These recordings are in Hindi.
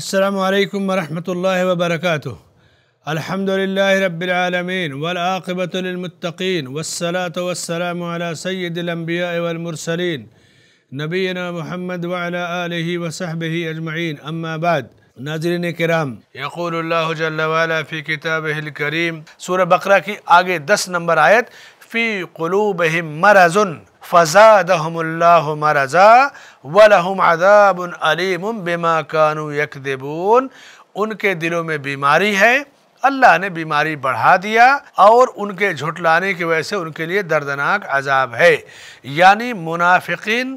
السلام عليكم ورحمة الله وبركاته الحمد لله رب العالمين والعاقبة للمتقين والصلاة والسلام على سيد الأنبياء والمرسلين نبينا محمد وعلى آله وصحبه أجمعين أما بعد ناظرین کرام یقول اللہ جل وعلا فی كتابه الکریم سورہ بقرہ کی آگے دس نمبر آیت فی قلوبہم مرضن फ़ज़ादहमल्लाजा वलहम अदाब अलीम बेमा कानू यकदबून उनके दिलों में बीमारी है अल्लाह ने बीमारी बढ़ा दिया और उनके झुटलाने की वजह से उनके लिए दर्दनाक अजाब है यानी मुनाफिकिन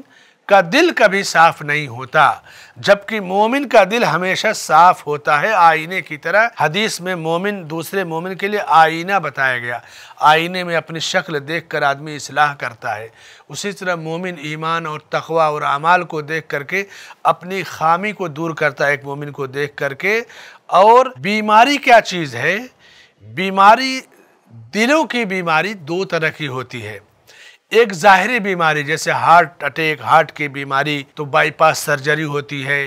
का दिल कभी साफ नहीं होता जबकि मोमिन का दिल हमेशा साफ होता है आईने की तरह हदीस में मोमिन दूसरे मोमिन के लिए आईना बताया गया आईने में अपनी शक्ल देख कर आदमी इसलाह करता है उसी तरह मोमिन ईमान और तखवा और अमाल को देख करके अपनी खामी को दूर करता है एक मोमिन को देख करके और बीमारी क्या चीज़ है बीमारी दिलों की बीमारी दो तरह की होती है एक ज़ाहरी बीमारी जैसे हार्ट अटैक हार्ट की बीमारी तो बाईपास सर्जरी होती है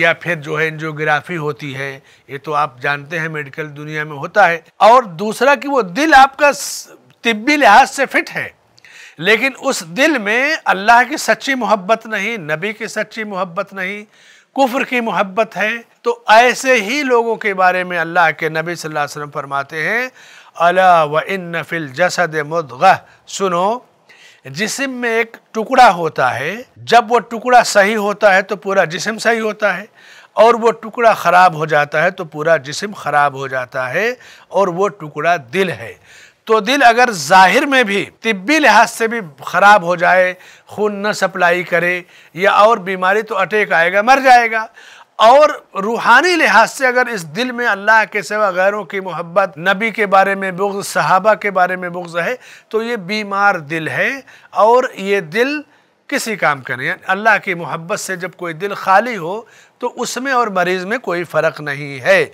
या फिर जो है एंजियोग्राफी होती है ये तो आप जानते हैं मेडिकल दुनिया में होता है और दूसरा कि वो दिल आपका तिब्बी लिहाज से फिट है लेकिन उस दिल में अल्लाह की सच्ची मोहब्बत नहीं नबी की सच्ची मोहब्बत नहीं कुफ्र की मोहब्बत है तो ऐसे ही लोगों के बारे में अल्लाह के नबी सल्लल्लाहु अलैहि वसल्लम फरमाते हैं अला व इन फिल जसद मुदगा सुनो जिसम में एक टुकड़ा होता है जब वो टुकड़ा सही होता है तो पूरा जिसम सही होता है और वो टुकड़ा ख़राब हो जाता है तो पूरा जिसम ख़राब हो जाता है और वो टुकड़ा दिल है तो दिल अगर ज़ाहिर में भी तिब्बी लिहाज से भी ख़राब हो जाए खून न सप्लाई करे या और बीमारी तो अटैक आएगा मर जाएगा और रूहानी लिहाज से अगर इस दिल में अल्लाह के सिवा गैरों की मोहब्बत नबी के बारे में बुग्ज़ सहाबा के बारे में बुग्ज़ है तो ये बीमार दिल है और ये दिल किसी काम का नहीं अल्लाह की मोहब्बत से जब कोई दिल खाली हो तो उसमें और मरीज़ में कोई फ़र्क नहीं है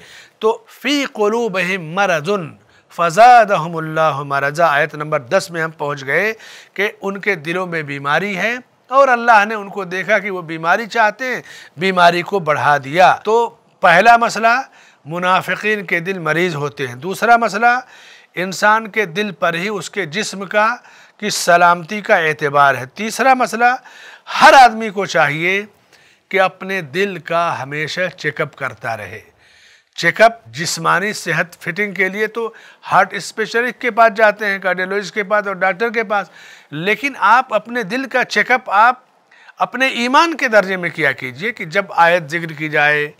तो फ़ी कलूब मरजुन फ़जादहमल्ला मरजा आयत नंबर दस में हम पहुँच गए कि उनके दिलों में बीमारी है और अल्लाह ने उनको देखा कि वो बीमारी चाहते हैं बीमारी को बढ़ा दिया तो पहला मसला मुनाफिकीन के दिल मरीज़ होते हैं दूसरा मसला इंसान के दिल पर ही उसके जिस्म का कि सलामती का एतबार है तीसरा मसला हर आदमी को चाहिए कि अपने दिल का हमेशा चेकअप करता रहे चेकअप जिस्मानी सेहत फिटिंग के लिए तो हार्ट स्पेशलिस्ट के पास जाते हैं कार्डियोलॉजिस्ट के पास और डॉक्टर के पास लेकिन आप अपने दिल का चेकअप आप अपने ईमान के दर्जे में किया कीजिए कि जब आयत जिक्र की जाए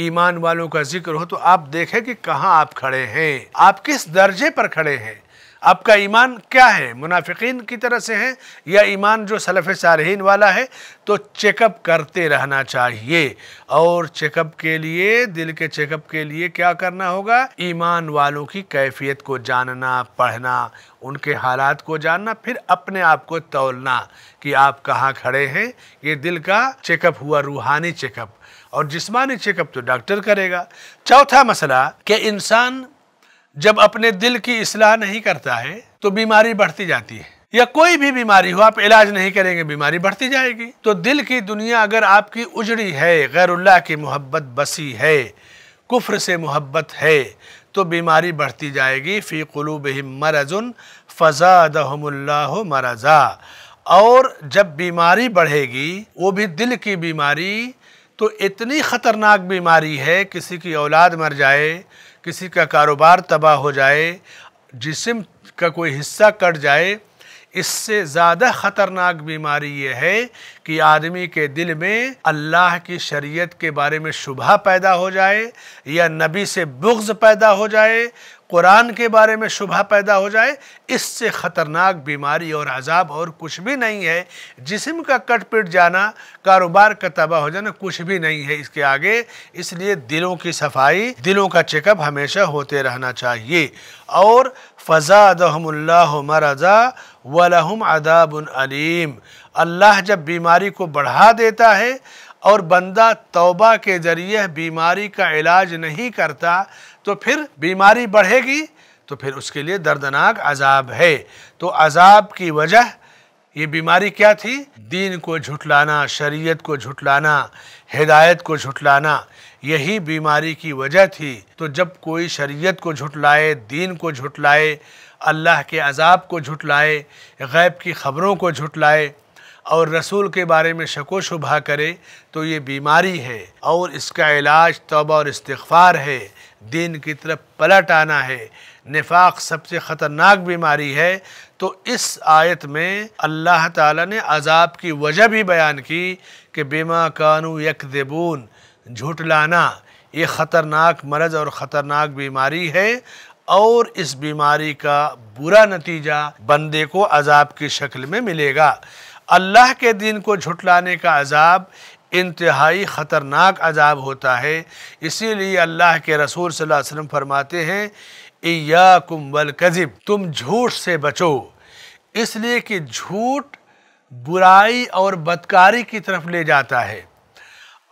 ईमान वालों का जिक्र हो तो आप देखें कि कहाँ आप खड़े हैं आप किस दर्जे पर खड़े हैं आपका ईमान क्या है मुनाफिकीन की तरह से है या ईमान जो सलफ़ सारहीन वाला है तो चेकअप करते रहना चाहिए और चेकअप के लिए दिल के चेकअप के लिए क्या करना होगा ईमान वालों की कैफियत को जानना पढ़ना उनके हालात को जानना फिर अपने आप को तोलना कि आप कहाँ खड़े हैं ये दिल का चेकअप हुआ रूहानी चेकअप और जिसमानी चेकअप तो डॉक्टर करेगा चौथा मसला कि इंसान जब अपने दिल की इसलाह नहीं करता है तो बीमारी बढ़ती जाती है या कोई भी बीमारी हो आप इलाज नहीं करेंगे बीमारी बढ़ती जाएगी तो दिल की दुनिया अगर आपकी उजड़ी है गैरुल्लाह की मोहब्बत बसी है कुफ्र से मोहब्बत है तो बीमारी बढ़ती जाएगी फ़ी कलूब मरजुन फ़जादहमुल्ला मरजा और जब बीमारी बढ़ेगी वो भी दिल की बीमारी तो इतनी ख़तरनाक बीमारी है किसी की औलाद मर जाए किसी का कारोबार तबाह हो जाए जिसम का कोई हिस्सा कट जाए इससे ज़्यादा ख़तरनाक बीमारी ये है कि आदमी के दिल में अल्लाह की शरीयत के बारे में शुबा पैदा हो जाए या नबी से बुग्ज़ पैदा हो जाए कुरान के बारे में शुबा पैदा हो जाए इससे ख़तरनाक बीमारी और अजाब और कुछ भी नहीं है जिसम का कट पिट जाना कारोबार का तबाह हो जाना कुछ भी नहीं है इसके आगे इसलिए दिलों की सफाई दिलों का चेकअप हमेशा होते रहना चाहिए और फ़ज़ा दहमल्ला मरजा वलहम अदाबन अलीम अल्लाह जब बीमारी को बढ़ा देता है और बंदा तौबा के ज़रिए बीमारी का इलाज नहीं करता तो फिर बीमारी बढ़ेगी तो फिर उसके लिए दर्दनाक अजाब है तो अजाब की वजह ये बीमारी क्या थी दीन को झुटलाना शरीयत को झुटलाना हिदायत को झुटलाना यही बीमारी की वजह थी तो जब कोई शरीयत को झुटलाए दीन को झुटलाए अल्लाह के अजाब को झुटलाए गैब की ख़बरों को झुटलाए और रसूल के बारे में शको शुभा करे तो ये बीमारी है और इसका इलाज तोबा और इस्तफ़ार है दीन की तरफ पलट आना है निफाक सबसे ख़तरनाक बीमारी है तो इस आयत में अल्लाह ताला ने अजाब की वजह भी बयान की कि बीमा कानू यकदबून झुटलाना ये ख़तरनाक मरज़ और ख़तरनाक बीमारी है और इस बीमारी का बुरा नतीजा बंदे को अजाब की शक्ल में मिलेगा अल्लाह के दिन को झुटलाने का अजाब इंतहाई ख़तरनाक अजाब होता है इसीलिए अल्लाह के रसूल सल्लल्लाहु अलैहि वसल्लम फरमाते हैं या कुम्बल कज़िब तुम झूठ से बचो इसलिए कि झूठ बुराई और बदकारी की तरफ ले जाता है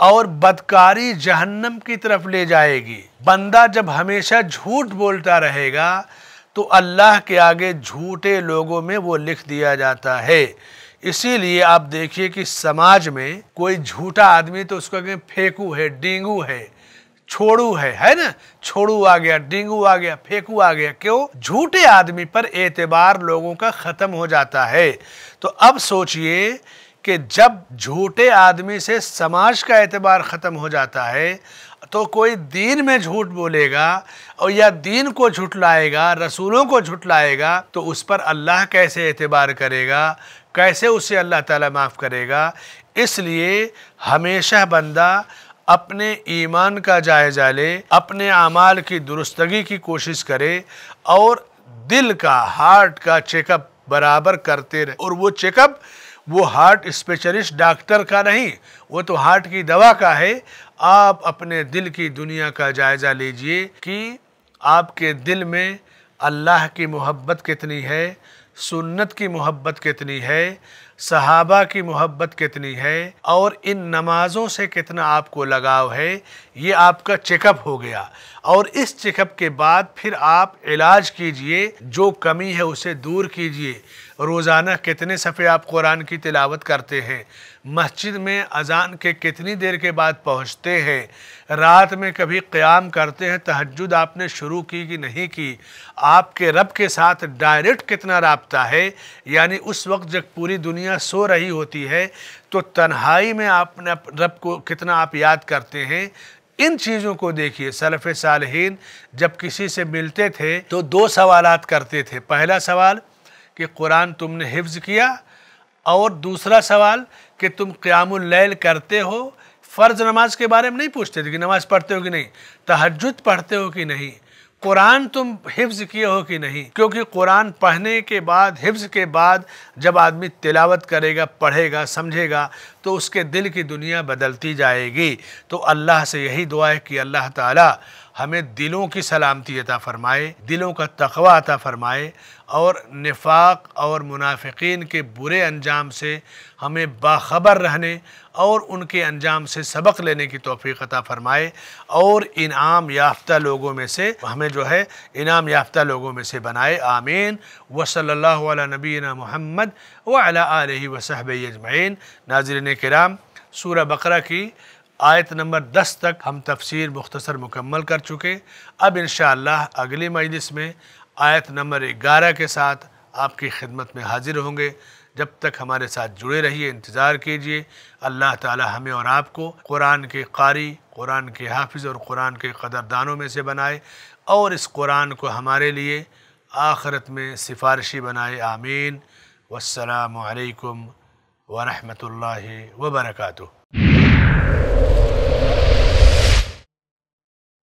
और बदकारी जहन्नम की तरफ ले जाएगी बंदा जब हमेशा झूठ बोलता रहेगा तो अल्लाह के आगे झूठे लोगों में वो लिख दिया जाता है इसीलिए आप देखिए कि समाज में कोई झूठा आदमी तो उसको कहें फेंकू है डेंगू है छोड़ू है है ना छोड़ू आ गया डेंगू आ गया फेंकू आ गया क्यों झूठे आदमी पर एतबार लोगों का ख़त्म हो जाता है तो अब सोचिए कि जब झूठे आदमी से समाज का एतबार ख़त्म हो जाता है तो कोई दीन में झूठ बोलेगा और या दीन को झुटलाएगा रसूलों को झुटलाएगा तो उस पर अल्लाह कैसे एतबार करेगा कैसे उसे अल्लाह ताला माफ़ करेगा इसलिए हमेशा बंदा अपने ईमान का जायज़ा ले अपने अमाल की दुरुस्तगी की कोशिश करे और दिल का हार्ट का चेकअप बराबर करते रहे और वो चेकअप वो हार्ट स्पेशलिस्ट डॉक्टर का नहीं वो तो हार्ट की दवा का है आप अपने दिल की दुनिया का जायज़ा लीजिए कि आपके दिल में अल्लाह की मोहब्बत कितनी है सुन्नत की मोहब्बत कितनी है सहाबा की मोहब्बत कितनी है और इन नमाज़ों से कितना आपको लगाव है ये आपका चेकअप हो गया और इस चेकअप के बाद फिर आप इलाज कीजिए जो कमी है उसे दूर कीजिए रोज़ाना कितने सफ़े आप कुरान की तिलावत करते हैं मस्जिद में अजान के कितनी देर के बाद पहुंचते हैं रात में कभी क़्याम करते हैं तहजद आपने शुरू की कि नहीं की आपके रब के साथ डायरेक्ट कितना रबता है यानी उस वक्त जब पूरी दुनिया सो रही होती है तो तन्हाई में आपने रब को कितना आप याद करते हैं इन चीज़ों को देखिए सलफ़ सालहीन जब किसी से मिलते थे तो, तो दो सवाल करते थे पहला सवाल कि कुरान तुमने हिफ्ज़ किया और दूसरा सवाल कि तुम क़्यामुल्लैल करते हो फ़र्ज़ नमाज के बारे में नहीं पूछते थे कि नमाज़ पढ़ते हो कि नहीं तहजद पढ़ते हो कि नहीं कुरान तुम हिफ्ज किए हो कि नहीं क्योंकि कुरान पढ़ने के बाद हिफ्ज के बाद जब आदमी तिलावत करेगा पढ़ेगा समझेगा तो उसके दिल की दुनिया बदलती जाएगी तो अल्लाह से यही दुआ है कि अल्लाह ताला हमें दिलों की सलामती अता फ़रमाए दिलों का तकवा अता फ़रमाए और निफाक और मुनाफिकीन के बुरे अंजाम से हमें बाखबर रहने और उनके अंजाम से सबक लेने की तोफ़ी अता फ़रमाए और इनाम याफ्ता लोगों में से हमें जो है इनाम याफ्ता लोगों में से बनाए आमीन वसल्ला नबीना महमद वाल वसहब अजमैन नाजरन कराम सूर बकरा की आयत नंबर दस तक हम तफसीर मुख्तसर मुकम्मल कर चुके अब इन अगली मजलिस में आयत नंबर ग्यारह के साथ आपकी खिदमत में हाजिर होंगे जब तक हमारे साथ जुड़े रहिए इंतज़ार कीजिए अल्लाह ताला हमें और आपको कुरान के कारी कुरान के हाफिज़ और कुरान के कदरदानों में से बनाए और इस कुरान को हमारे लिए आखरत में सिफारशी बनाए आमीन वालकम वरहमल वर्का